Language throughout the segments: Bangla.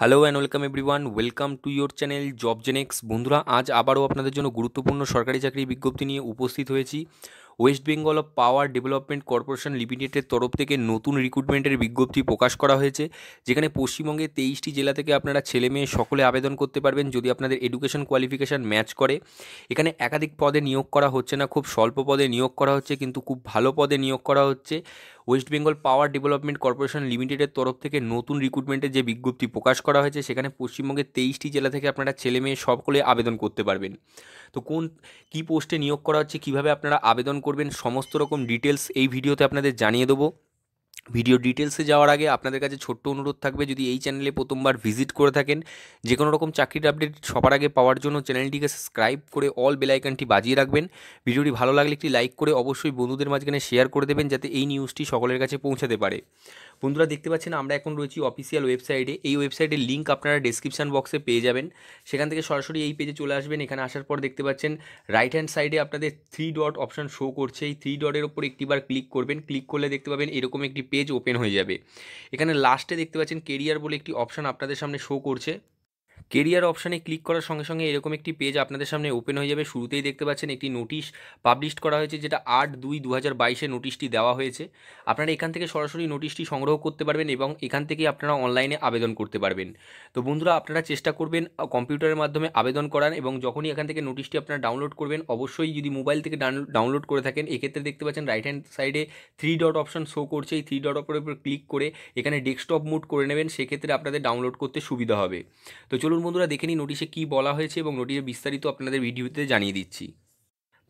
hello and welcome everyone welcome to your channel job genex বন্ধুরা আজ আবারও আপনাদের জন্য গুরুত্বপূর্ণ সরকারি চাকরির বিজ্ঞপ্তি নিয়ে উপস্থিত হয়েছি West Bengal of power development corporation লিমিটেডের তরফ থেকে নতুন রিক্রুটমেন্টের বিজ্ঞপ্তি প্রকাশ করা হয়েছে যেখানে পশ্চিমবঙ্গে তেইশটি জেলা থেকে আপনারা ছেলে মেয়ে সকলে আবেদন করতে পারবেন যদি আপনাদের এডুকেশন কোয়ালিফিকেশান ম্যাচ করে এখানে একাধিক পদে নিয়োগ করা হচ্ছে না খুব স্বল্প পদে নিয়োগ করা হচ্ছে কিন্তু খুব ভালো পদে নিয়োগ করা হচ্ছে West Bengal power development corporation লিমিটেডের তরফ থেকে নতুন রিক্রুটমেন্টের যে বিজ্ঞপ্তি প্রকাশ করা হয়েছে সেখানে পশ্চিমবঙ্গের তেইশটি জেলা থেকে আপনারা ছেলে মেয়ে সকলে আবেদন করতে পারবেন তো কোন কী পোস্টে নিয়োগ করা হচ্ছে কীভাবে আপনারা আবেদন করবেন সমস্ত রকম ডিটেলস এই ভিডিওতে আপনাদের জানিয়ে দেবো ভিডিও ডিটেলসে যাওয়ার আগে আপনাদের কাছে ছোট্ট অনুরোধ থাকবে যদি এই চ্যানেলে প্রথমবার ভিজিট করে থাকেন যে কোনো রকম চাকরির আপডেট সবার আগে পাওয়ার জন্য চ্যানেলটিকে সাবস্ক্রাইব করে অল বেলাইকানটি বাজিয়ে রাখবেন ভিডিওটি ভালো লাগলে একটি লাইক করে অবশ্যই বন্ধুদের মাঝখানে শেয়ার করে দেবেন যাতে এই নিউজটি সকলের কাছে পৌঁছাতে পারে বন্ধুরা দেখতে পাচ্ছেন আমরা এখন রয়েছি অফিসিয়াল ওয়েবসাইটে এই ওয়েবসাইটের লিঙ্ক আপনারা ডিসক্রিপশান বক্সে পেয়ে যাবেন সেখান থেকে সরাসরি এই পেজে চলে আসবেন এখানে আসার পর দেখতে পাচ্ছেন রাইট হ্যান্ড সাইডে আপনাদের থ্রি ডট অপশান শো করছে এই থ্রি ডটের ওপর একটিবার ক্লিক করবেন ক্লিক করলে দেখতে পাবেন এরকম একটি পেজ ওপেন হয়ে যাবে এখানে লাস্টে দেখতে পাচ্ছেন কেরিয়ার বলে একটি অপশান আপনাদের সামনে শো করছে কেরিয়ার অপশানে ক্লিক করার সঙ্গে সঙ্গে এরকম একটি পেজ আপনাদের সামনে ওপেন হয়ে যাবে শুরুতেই দেখতে পাচ্ছেন একটি নোটিশ পাবলিশ করা হয়েছে যেটা আট দুই দু হাজার বাইশে নোটিশটি দেওয়া হয়েছে আপনারা এখান থেকে সরাসরি নোটিশটি সংগ্রহ করতে পারবেন এবং এখান থেকেই আপনারা অনলাইনে আবেদন করতে পারবেন তো বন্ধুরা আপনারা চেষ্টা করবেন কম্পিউটারের মাধ্যমে আবেদন করান এবং যখনই এখান থেকে নোটিশটি আপনারা ডাউনলোড করবেন অবশ্যই যদি মোবাইল থেকে ডাউনলোড করে থাকেন এক্ষেত্রে দেখতে পাচ্ছেন রাইট হ্যান্ড সাইডে থ্রি ডট অপশন শো করছে এই থ্রি ডট অপের উপর ক্লিক করে এখানে ডেস্কটপ মুড করে নেবেন সেক্ষেত্রে আপনাদের ডাউনলোড করতে সুবিধা হবে তো চলুন বন্ধুরা দেখে নিই নোটিশে কী বলা হয়েছে এবং নোটিশে বিস্তারিত আপনাদের ভিডিওতে জানিয়ে দিচ্ছি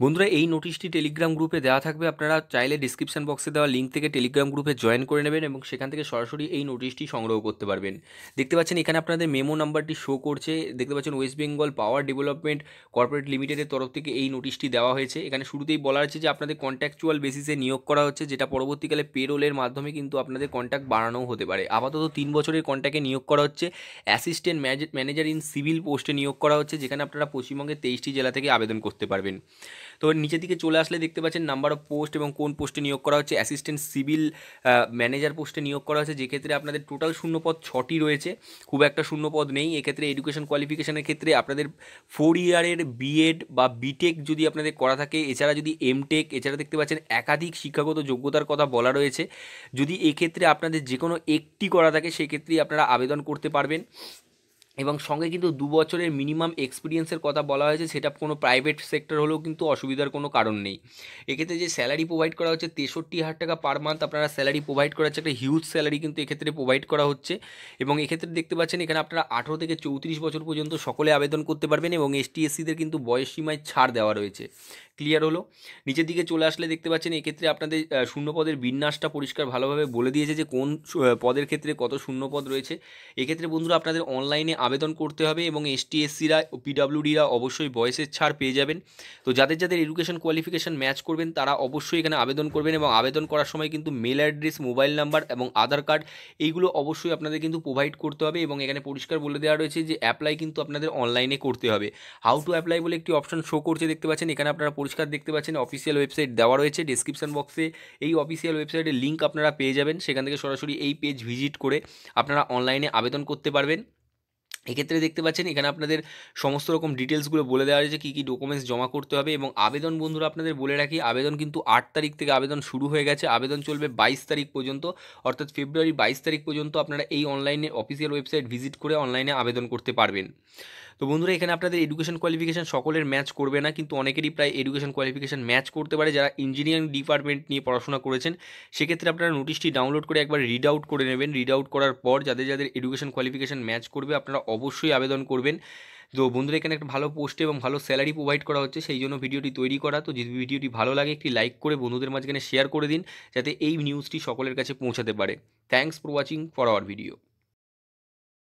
বন্ধুরা এই নোটিশটি টেলিগ্রাম গ্রুপে দেওয়া থাকবে আপনারা চাইলে ডিসক্রিপশান বক্সে দেওয়া লিঙ্ক থেকে টেলিগ্রাম গ্রুপে জয়েন করে নেবেন এবং সেখান থেকে সরাসরি এই নোটিশটি সংগ্রহ করতে পারবেন দেখতে পাচ্ছেন এখানে আপনাদের মেমো নাম্বারটি শো করছে দেখতে পাচ্ছেন West Bengal power development corporate লিমিটেডের তরফ থেকে এই নোটিশটি দেওয়া হয়েছে এখানে শুরুতেই বলা হচ্ছে যে আপনাদের কন্ট্যাকচুয়াল বেসিসে নিয়োগ করা হচ্ছে যেটা পরবর্তীকালে পেরোলের মাধ্যমে কিন্তু আপনাদের কন্ট্যাক্ট বাড়ানোও হতে পারে আপাতত তিন বছরের কন্ট্যাক্টে নিয়োগ করা হচ্ছে অ্যাসিস্ট্যান্ট ম্যানেজার ইন সিভিল পোস্টে নিয়োগ করা হচ্ছে যেখানে আপনারা পশ্চিমবঙ্গের তেইশটি জেলা থেকে আবেদন করতে পারবেন তো নিচের দিকে চলে আসলে দেখতে পাচ্ছেন নাম্বার অফ পোস্ট এবং কোন পোস্টে নিয়োগ করা হচ্ছে অ্যাসিস্ট্যান্ট সিভিল ম্যানেজার পোস্টে নিয়োগ করা হচ্ছে যে ক্ষেত্রে আপনাদের টোটাল শূন্যপদ ছটি রয়েছে খুব একটা শূন্যপদ নেই এক্ষেত্রে এডুকেশন কোয়ালিফিকেশনের ক্ষেত্রে আপনাদের ফোর ইয়ারের বিএড বা বিটেক যদি আপনাদের করা থাকে এছাড়া যদি এমটেক এছাড়া দেখতে পাচ্ছেন একাধিক শিক্ষাগত যোগ্যতার কথা বলা রয়েছে যদি এক্ষেত্রে আপনাদের যে কোনো একটি করা থাকে সেক্ষেত্রেই আপনারা আবেদন করতে পারবেন এবং সঙ্গে কিন্তু দু বছরের মিনিমাম এক্সপিরিয়েন্সের কথা বলা হয়েছে সেটা কোনো প্রাইভেট সেক্টর হলেও কিন্তু অসুবিধার কোনো কারণ নেই এক্ষেত্রে যে স্যালারি প্রোভাইড করা হচ্ছে তেষট্টি হাজার টাকা পার মান্থ আপনারা স্যালারি প্রোভাইড করা হচ্ছে একটা হিউজ স্যালারি কিন্তু এক্ষেত্রে প্রোভাইড করা হচ্ছে এবং এক্ষেত্রে দেখতে পাচ্ছেন এখানে আপনারা আঠেরো থেকে চৌত্রিশ বছর পর্যন্ত সকলে আবেদন করতে পারবেন এবং এসটিএসসিদের কিন্তু বয়সসীমায় ছাড় দেওয়া রয়েছে ক্লিয়ার হলো নিচের দিকে চলে আসলে দেখতে পাচ্ছেন এক্ষেত্রে আপনাদের শূন্য পদের বিন্যাসটা পরিষ্কার ভালোভাবে বলে দিয়েছে যে কোন পদের ক্ষেত্রে কত শূন্যপদ রয়েছে এক্ষেত্রে বন্ধুরা আপনাদের অনলাইনে আবেদন করতে হবে এবং এসটিএসসিরা পিডাব্লিউডিরা অবশ্যই বয়সের ছাড় পেয়ে যাবেন তো যাদের যাদের এডুকেশন কোয়ালিফিকেশান ম্যাচ করবেন তারা অবশ্যই এখানে আবেদন করবেন এবং আবেদন করার সময় কিন্তু মেল অ্যাড্রেস মোবাইল নাম্বার এবং আধার কার্ড এইগুলো অবশ্যই আপনাদের কিন্তু প্রোভাইড করতে হবে এবং এখানে পরিষ্কার বলে দেওয়া রয়েছে যে অ্যাপ্লাই কিন্তু আপনাদের অনলাইনে করতে হবে হাউ টু অ্যাপ্লাই বলে একটি অপশন শো করছে দেখতে পাচ্ছেন এখানে আপনারা পুরস্কার দেখতে পাচ্ছেন অফিসিয়াল ওয়েবসাইট দেওয়া রয়েছে ডিসক্রিপশান বক্সে এই অফিসিয়াল ওয়েবসাইটের লিঙ্ক আপনারা পেয়ে যাবেন সেখান থেকে সরাসরি এই পেজ ভিজিট করে আপনারা অনলাইনে আবেদন করতে পারবেন এক্ষেত্রে দেখতে পাচ্ছেন এখানে আপনাদের সমস্ত রকম ডিটেলসগুলো বলে দেওয়া হয়েছে কী কী ডকুমেন্টস জমা করতে হবে এবং আবেদন বন্ধুরা আপনাদের বলে রাখি আবেদন কিন্তু আট তারিখ থেকে আবেদন শুরু হয়ে গেছে আবেদন চলবে বাইশ তারিখ পর্যন্ত অর্থাৎ ফেব্রুয়ারি বাইশ তারিখ পর্যন্ত আপনারা এই অনলাইনে অফিসিয়াল ওয়েবসাইট ভিজিট করে অনলাইনে আবেদন করতে পারবেন তো বন্ধুরা এখানে আপনাদের এডুকেশন কোয়ালিফিকেশান সকলের ম্যাচ করবে না কিন্তু অনেকেরই প্রায় এডুকেশন কোয়ালিফিকেশান ম্যাচ করতে পারে যারা ইঞ্জিনিয়ারিং ডিপার্টমেন্ট নিয়ে পড়াশোনা করেছেন সেক্ষেত্রে আপনারা নোটিশটি ডাউনলোড করে একবার রিড আউট করে নেবেন রিড আউট করার পর যাদের যাদের এডুকেশন কোয়ালিফিকেশান ম্যাচ করবে আপনারা অবশ্যই আবেদন করবেন তো বন্ধুরা এখানে একটা ভালো পোস্টে এবং ভালো স্যালারি প্রোভাইড করা হচ্ছে সেই জন্য ভিডিওটি তৈরি করা তো যদি ভিডিওটি ভালো লাগে একটি লাইক করে বন্ধুদের মাঝখানে শেয়ার করে দিন যাতে এই নিউজটি সকলের কাছে পৌঁছাতে পারে thanks for watching for our video